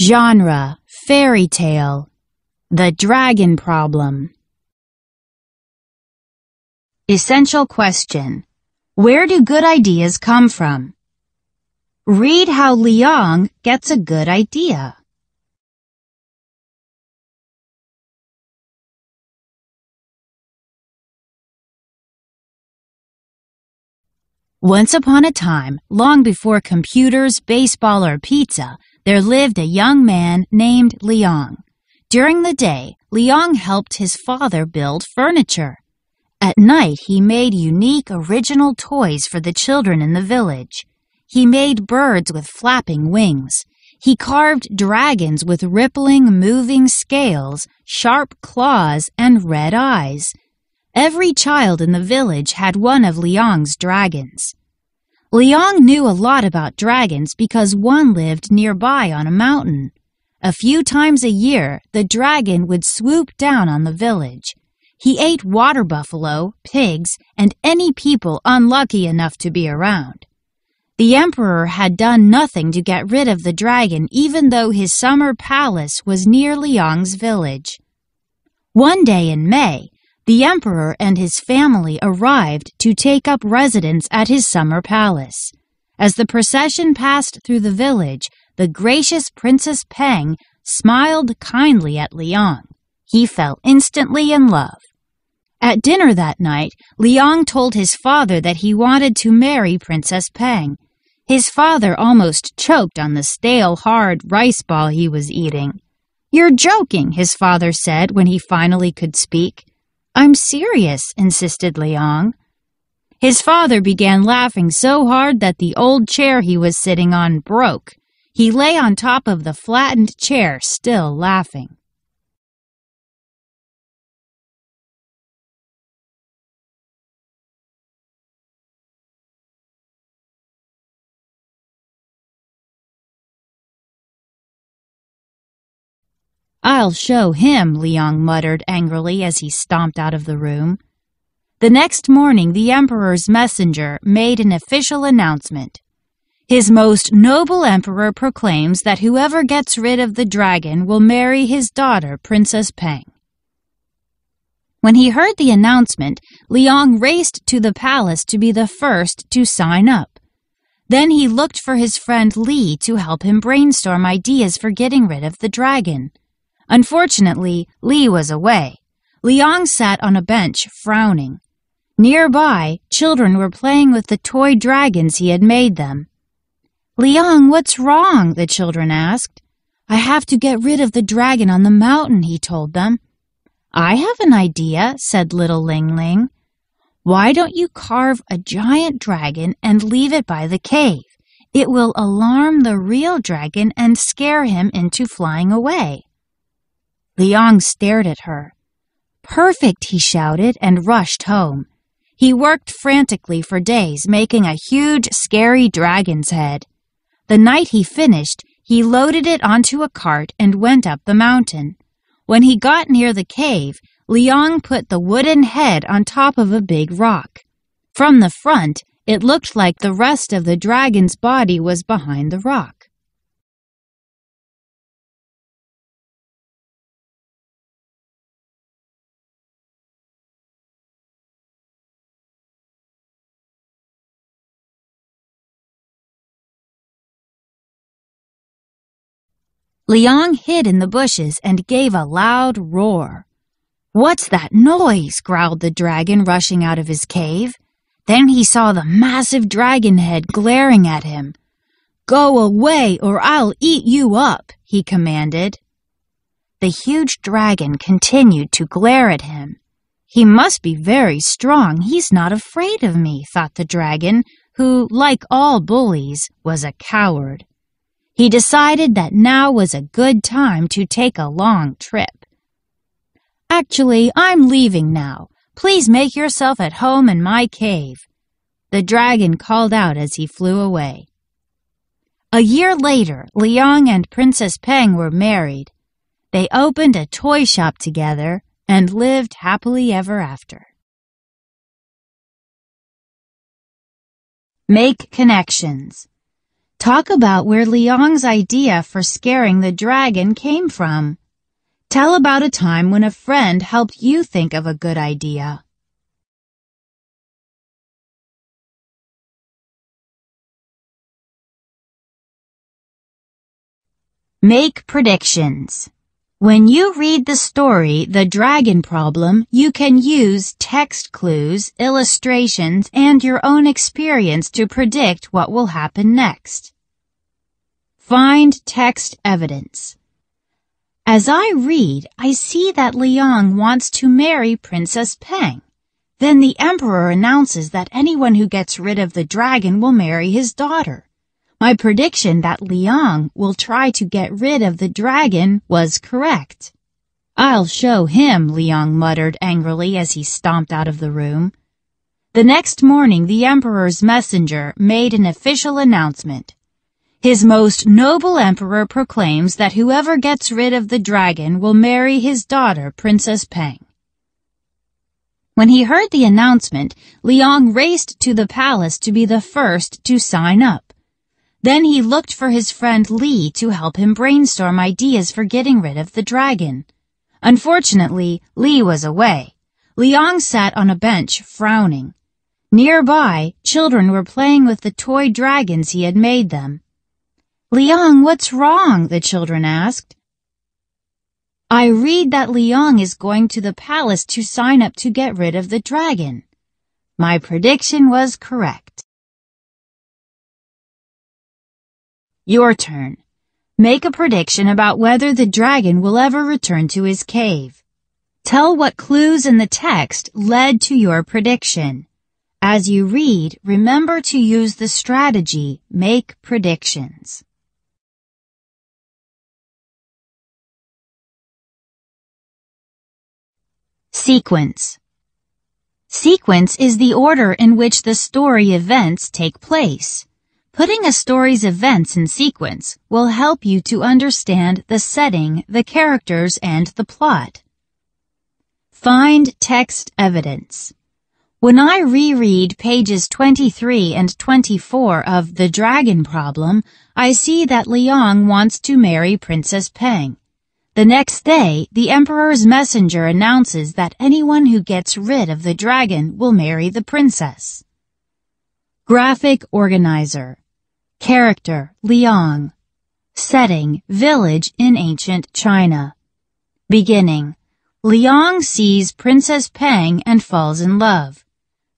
Genre, fairy tale. The dragon problem. Essential question. Where do good ideas come from? Read how Liang gets a good idea. Once upon a time, long before computers, baseball, or pizza, there lived a young man named Liang. During the day, Liang helped his father build furniture. At night, he made unique original toys for the children in the village. He made birds with flapping wings. He carved dragons with rippling, moving scales, sharp claws, and red eyes. Every child in the village had one of Liang's dragons. Liang knew a lot about dragons because one lived nearby on a mountain. A few times a year, the dragon would swoop down on the village. He ate water buffalo, pigs, and any people unlucky enough to be around. The emperor had done nothing to get rid of the dragon even though his summer palace was near Liang's village. One day in May, the emperor and his family arrived to take up residence at his summer palace. As the procession passed through the village, the gracious Princess Peng smiled kindly at Liang. He fell instantly in love. At dinner that night, Liang told his father that he wanted to marry Princess Peng. His father almost choked on the stale, hard rice ball he was eating. You're joking, his father said when he finally could speak. I'm serious, insisted Liang. His father began laughing so hard that the old chair he was sitting on broke. He lay on top of the flattened chair, still laughing. I'll show him, Liang muttered angrily as he stomped out of the room. The next morning, the emperor's messenger made an official announcement. His most noble emperor proclaims that whoever gets rid of the dragon will marry his daughter, Princess Peng. When he heard the announcement, Liang raced to the palace to be the first to sign up. Then he looked for his friend Li to help him brainstorm ideas for getting rid of the dragon. Unfortunately, Li was away. Liang sat on a bench, frowning. Nearby, children were playing with the toy dragons he had made them. Liang, what's wrong? the children asked. I have to get rid of the dragon on the mountain, he told them. I have an idea, said little Ling Ling. Why don't you carve a giant dragon and leave it by the cave? It will alarm the real dragon and scare him into flying away. Liang stared at her. Perfect, he shouted, and rushed home. He worked frantically for days, making a huge, scary dragon's head. The night he finished, he loaded it onto a cart and went up the mountain. When he got near the cave, Liang put the wooden head on top of a big rock. From the front, it looked like the rest of the dragon's body was behind the rock. Liang hid in the bushes and gave a loud roar. What's that noise? growled the dragon, rushing out of his cave. Then he saw the massive dragon head glaring at him. Go away, or I'll eat you up, he commanded. The huge dragon continued to glare at him. He must be very strong. He's not afraid of me, thought the dragon, who, like all bullies, was a coward. He decided that now was a good time to take a long trip. Actually, I'm leaving now. Please make yourself at home in my cave. The dragon called out as he flew away. A year later, Liang and Princess Peng were married. They opened a toy shop together and lived happily ever after. Make connections. Talk about where Liang's idea for scaring the dragon came from. Tell about a time when a friend helped you think of a good idea. Make predictions. When you read the story, The Dragon Problem, you can use text clues, illustrations, and your own experience to predict what will happen next. Find text evidence. As I read, I see that Liang wants to marry Princess Peng. Then the emperor announces that anyone who gets rid of the dragon will marry his daughter. My prediction that Liang will try to get rid of the dragon was correct. I'll show him, Liang muttered angrily as he stomped out of the room. The next morning the emperor's messenger made an official announcement. His most noble emperor proclaims that whoever gets rid of the dragon will marry his daughter, Princess Peng. When he heard the announcement, Liang raced to the palace to be the first to sign up. Then he looked for his friend Lee to help him brainstorm ideas for getting rid of the dragon. Unfortunately, Lee was away. Liang sat on a bench, frowning. Nearby, children were playing with the toy dragons he had made them. Liang, what's wrong? the children asked. I read that Liang is going to the palace to sign up to get rid of the dragon. My prediction was correct. Your turn. Make a prediction about whether the dragon will ever return to his cave. Tell what clues in the text led to your prediction. As you read, remember to use the strategy Make Predictions. Sequence Sequence is the order in which the story events take place. Putting a story's events in sequence will help you to understand the setting, the characters, and the plot. Find text evidence. When I reread pages 23 and 24 of The Dragon Problem, I see that Liang wants to marry Princess Peng. The next day, the Emperor's messenger announces that anyone who gets rid of the dragon will marry the princess. Graphic Organizer Character, Liang. Setting, village in ancient China. Beginning. Liang sees Princess Peng and falls in love.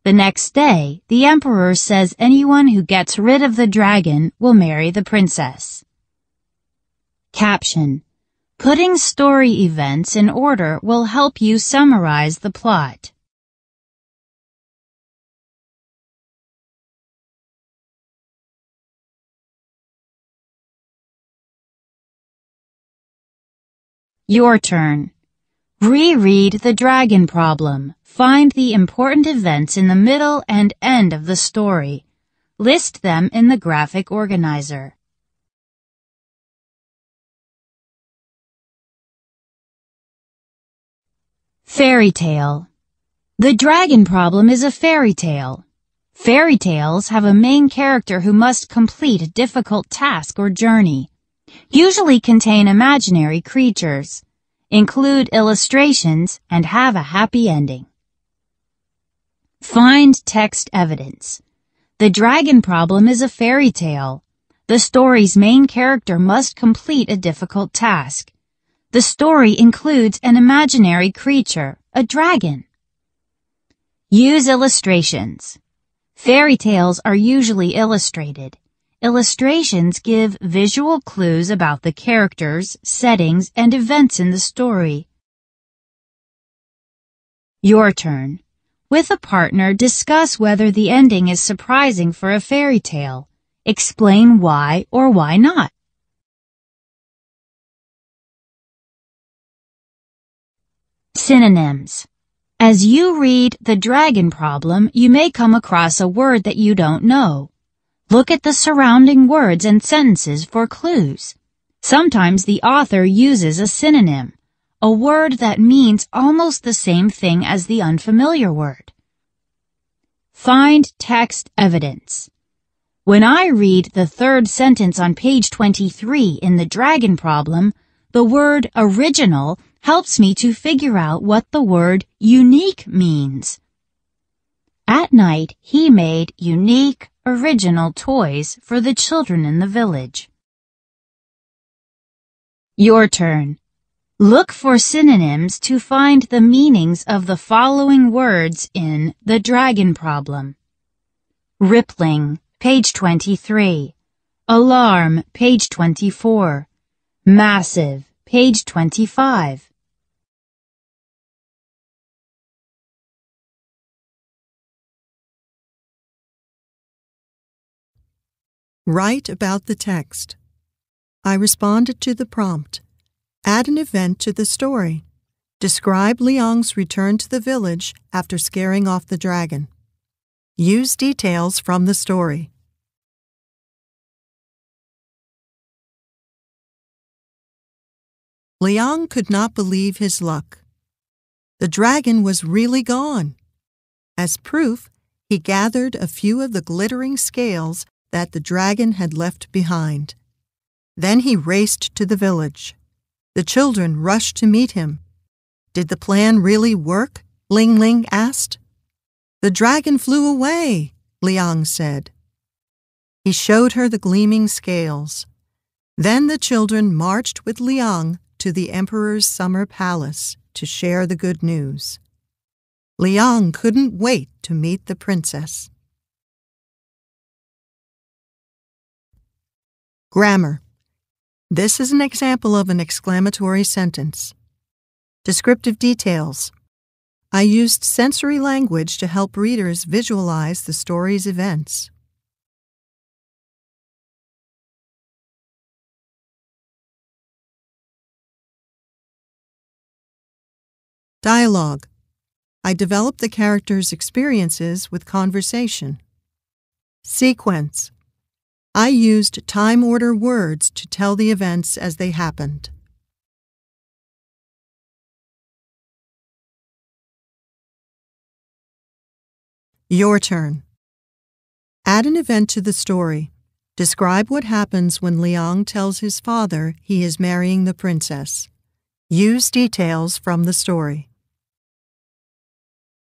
The next day, the emperor says anyone who gets rid of the dragon will marry the princess. Caption. Putting story events in order will help you summarize the plot. Your turn. Reread the dragon problem. Find the important events in the middle and end of the story. List them in the graphic organizer. Fairy tale. The dragon problem is a fairy tale. Fairy tales have a main character who must complete a difficult task or journey usually contain imaginary creatures, include illustrations, and have a happy ending. Find text evidence. The dragon problem is a fairy tale. The story's main character must complete a difficult task. The story includes an imaginary creature, a dragon. Use illustrations. Fairy tales are usually illustrated. Illustrations give visual clues about the characters, settings, and events in the story. Your turn. With a partner, discuss whether the ending is surprising for a fairy tale. Explain why or why not. Synonyms. As you read The Dragon Problem, you may come across a word that you don't know. Look at the surrounding words and sentences for clues. Sometimes the author uses a synonym, a word that means almost the same thing as the unfamiliar word. Find text evidence. When I read the third sentence on page 23 in the dragon problem, the word original helps me to figure out what the word unique means. At night, he made unique original toys for the children in the village. Your turn. Look for synonyms to find the meanings of the following words in The Dragon Problem. Rippling, page 23. Alarm, page 24. Massive, page 25. Write about the text. I responded to the prompt. Add an event to the story. Describe Liang's return to the village after scaring off the dragon. Use details from the story. Liang could not believe his luck. The dragon was really gone. As proof, he gathered a few of the glittering scales that the dragon had left behind. Then he raced to the village. The children rushed to meet him. Did the plan really work? Ling Ling asked. The dragon flew away, Liang said. He showed her the gleaming scales. Then the children marched with Liang to the emperor's summer palace to share the good news. Liang couldn't wait to meet the princess. Grammar. This is an example of an exclamatory sentence. Descriptive details. I used sensory language to help readers visualize the story's events. Dialogue. I developed the character's experiences with conversation. Sequence. I used time order words to tell the events as they happened. Your turn. Add an event to the story. Describe what happens when Liang tells his father he is marrying the princess. Use details from the story.